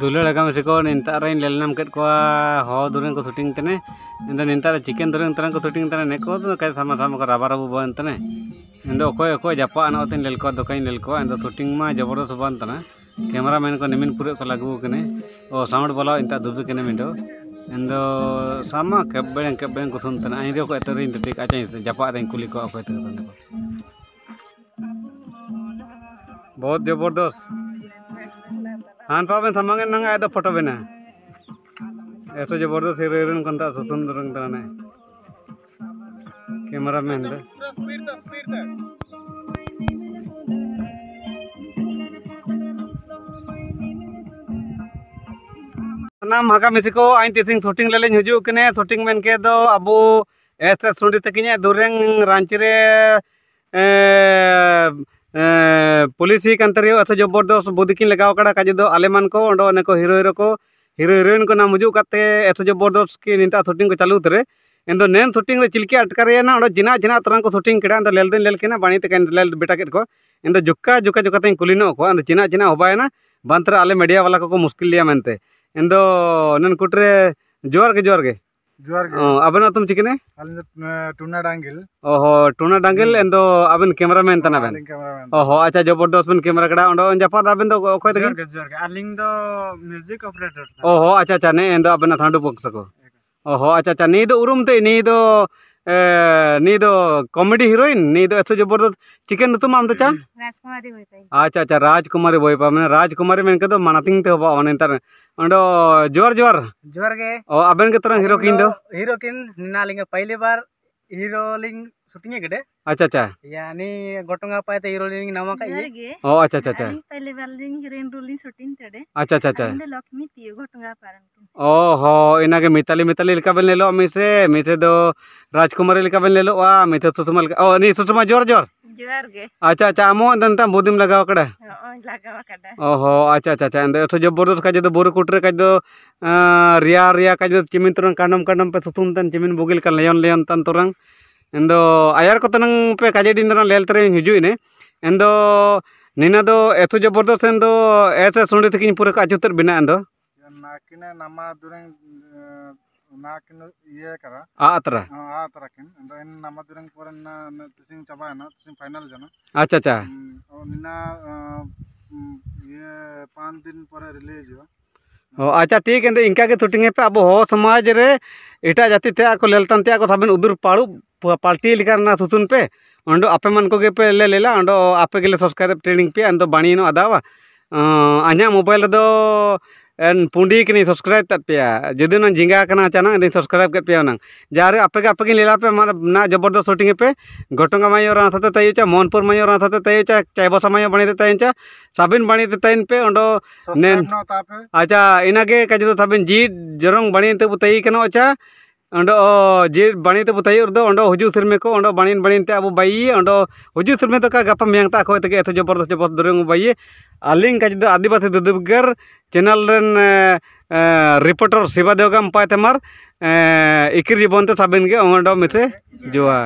दुलड़ का से को निंता रही लेलनाम कट को हो दुरन को शूटिंग तने इंद निंता रे चिकन दुरन तरन को शूटिंग तने नेको तो कै सामा सामा को राबा राबू बन तने इंद ओखो ओखो जपा न ओतिन लेल को दुकान लेल को इंद शूटिंग में जबरदस्त बन तना कैमरा मैन को निमिन पुरे को लागू कने ओ साउंड बोला इनता दुबी कने मिंडो इन सामा कब बेन कब बेन को सुन तना आई रे को एतरिन तो ठीक आचा जपा रे कुली को ओखो तो बहुत जबरदस्त हान पाबेन थमंगे नंगा तो फोटो बेना ऐसा जबरदस्त हीरो हीरोइन कंता सुसुंदर रंग तरने कैमरा मैन दे तस्वीर तस्वीर दे नाम हका मिसिको आइन तिसिंग शूटिंग लेले हजु कने शूटिंग मेन के दो अबो एस एस सुंडी तकिने दुरेंग रांची रे पुलिस ही तरी अच्छा जबरदस्त बुद्धिकी लगवा का काजे दो आले को हिरो हिरो को हिरो हिरोइन को नाम हजू कते अच्छा जबरदस्त कि नेता शूटिंग को चालू उतरे इन दो नेन शूटिंग चिल्के चिलके अटका रेना अंडो जिना जिना तरन को शूटिंग केडा लेल दिन लेल केना बाणी ते लेल बेटा को इन दो जुक्का जुक्का जुक्का ते को अंदर जिना जिना होबायना बंतर आले मीडिया वाला को मुश्किल लिया मेंते इन दो नन कुटरे जोर के जोर के ᱡᱚᱦᱟᱨ ᱜᱮ ᱟᱵᱮᱱᱟᱜ ᱛᱚᱢ ᱪᱤᱠᱟᱹᱱᱮ ᱟᱹᱞᱤᱧ ᱫᱚ ᱴᱩᱱᱟ ᱰᱟᱝᱜᱮᱞ ᱚᱦᱚ ᱴᱩᱱᱟ ᱰᱟᱝᱜᱮᱞ ᱮᱱᱫᱚ ᱟᱵᱮᱱ ᱠᱮᱢᱮᱨᱟᱢᱮᱱ ᱛᱟᱱᱟ ᱵᱮᱱ ᱚᱦᱚ ᱟᱪᱷᱟ ᱡᱚᱵᱚᱨᱫᱚᱥ ᱵᱮᱱ ᱠᱮᱢᱮᱨᱟ ᱠᱟᱰᱟ ᱚᱸᱰᱮ ᱡᱟᱯᱟᱫ ᱟᱵᱮᱱ ᱫᱚ ᱚᱠᱚᱭ ᱛᱟᱹᱜᱤᱱ ᱡᱚᱦᱟᱨ ᱜᱮ ᱟᱹᱞᱤᱧ ᱫᱚ ᱢᱤᱭᱩᱡᱤᱠ ᱚᱯᱟᱨᱮᱴᱚᱨ ᱚᱦᱚ ᱟᱪᱷᱟ ᱟᱪᱷᱟ ᱱᱮ ᱮᱱᱫᱚ ᱟᱵᱮᱱᱟᱜ ᱛᱷᱟᱸᱰᱩ ᱵᱚᱠᱥ ᱠᱚ ओहो अच्छा अच्छा नहीं उरुम ते नहीं नहीं कॉमेडी हीरोइन नहीं अच्छा जबरदस्त चिकन नुतुम आम चा राजकुमारी अच्छा अच्छा राजकुमारी बोयपा मैंने राजकुमारी मेन के मानातिंग ते होबा ओने तर ओंडो जोर जोर जोर गे ओ अबेन के तरह हीरोकिन दो हीरोकिन निनालिंगे पहली बार हिरोलिंग शूटिंग है गडे अच्छा अच्छा यानी गोटंगा पाए नाम का ये ओ अच्छा अच्छा अच्छा पहले हीरोइन रोलिंग शूटिंग अच्छा अच्छा अच्छा लक्ष्मी गोटंगा पारन ओ हो इना के मिताली मिताली लिखा बन ले लो मिसे मिसे दो राजकुमारी लिखा बन ले लो मिथे सुषमा ओ नहीं सुषमा जोर जोर ᱡᱚᱦᱟᱨ ᱜᱮ ᱟᱪᱪᱷᱟ ᱟᱪᱪᱷᱟ ᱟᱢᱦᱚᱸ ᱫᱟᱱᱛᱟ ᱵᱚᱫᱤᱢ ᱞᱟᱜᱟᱣ ᱠᱟᱫᱟ ᱦᱚᱸ ᱞᱟᱜᱟᱣ ᱠᱟᱫᱟ ᱚᱦᱚ ᱟᱪᱪᱷᱟ ᱟᱪᱪᱷᱟ ᱟᱪᱪᱷᱟ ᱮᱱᱫᱚ ᱮᱛᱚ ᱡᱚᱵᱚᱨᱫᱚᱥ ᱠᱟᱡ ᱫᱚ ᱵᱚᱨᱩ ᱠᱩᱴᱨᱮ ᱠᱟᱡ ᱫᱚ ᱨᱮᱭᱟ ᱨᱮᱭᱟ ᱠᱟᱡ ᱫᱚ ᱪᱤᱢᱤᱱ ᱛᱚᱨᱟᱝ ᱠᱟᱱᱰᱚᱢ ᱠᱟᱱᱰᱚᱢ ᱯᱮ ᱥᱩᱛᱩᱢ ᱛᱟᱱ ᱪᱤᱢᱤᱱ ᱵᱩᱜᱤᱞ ᱠᱟᱱ ᱞᱮᱭᱚᱱ ᱞᱮᱭᱚᱱ ᱛᱟᱱ ᱛᱚᱨᱟᱝ ᱮᱱᱫᱚ ᱟᱭᱟᱨ ᱠᱚ ᱛᱟᱱᱟᱝ ᱯᱮ ᱠᱟᱡᱮ ᱫᱤᱱ ᱫᱚ ᱞᱮᱞ ᱛᱨᱮ ᱦᱤᱡᱩᱜ ᱤᱱᱮ ᱮᱱᱫᱚ ᱱᱤᱱᱟ ᱫᱚ ᱮᱛᱚ ᱡᱚᱵᱚᱨᱫᱚᱥ ᱮᱱᱫᱚ ᱮᱥᱮ ᱥᱩᱱᱰᱤ ᱛᱤᱠᱤᱧ ᱯᱩᱨᱟᱹ ᱠᱟᱡ ᱩᱛᱟᱹᱨ ᱵᱮᱱᱟ ᱮᱱᱫᱚ ᱱᱟᱠᱤᱱᱟ ᱱᱟᱢᱟ ᱫᱩᱨᱮᱝ अच्छा ठीक है इनका के थुटिंग पे अब हो समाज रे एटा जाति ते को लेलतन ते पाड़ू पार्टी लेकर पे अंडो आपे मन को पे ले लेला अंडो आपे के ले सब्सक्राइब ट्रेनिंग पे अंदो बाणी नो अदावा आन्या मोबाइल दो पुंडी कनी सब्सक्राइब तक पे जुदी ना जिंगा करना चाहना सब्सक्राइब कर पे ना जारे आपे आपे के लेला पे ना जबरदस्त शूटिंग पे घटंगा माई और आथा तय चा मोहनपुर माई और आथा तय चा चायबसा माई बणी तय चा साबिन बणी तयन पे ओंडो ने अच्छा इनागे के कजे तो साबिन जी जरंग बणी तब तय कनो अच्छा अंडो जे बणी तो ते बुताई तो तो और अंडो हजू सिरमे को अंडो बणी बणी ते अब बाई अंडो हजू सिरमे तक गपा मेंग तक होय तके एथो जबरदस्त जबरदस्त दरंग बाई आलिंग काज दो आदिवासी दुदबगर चैनल रेन रिपोर्टर शिवा देवगम पाय तमार इकिर जीवन तो साबिन के अंडो मिसे जोहार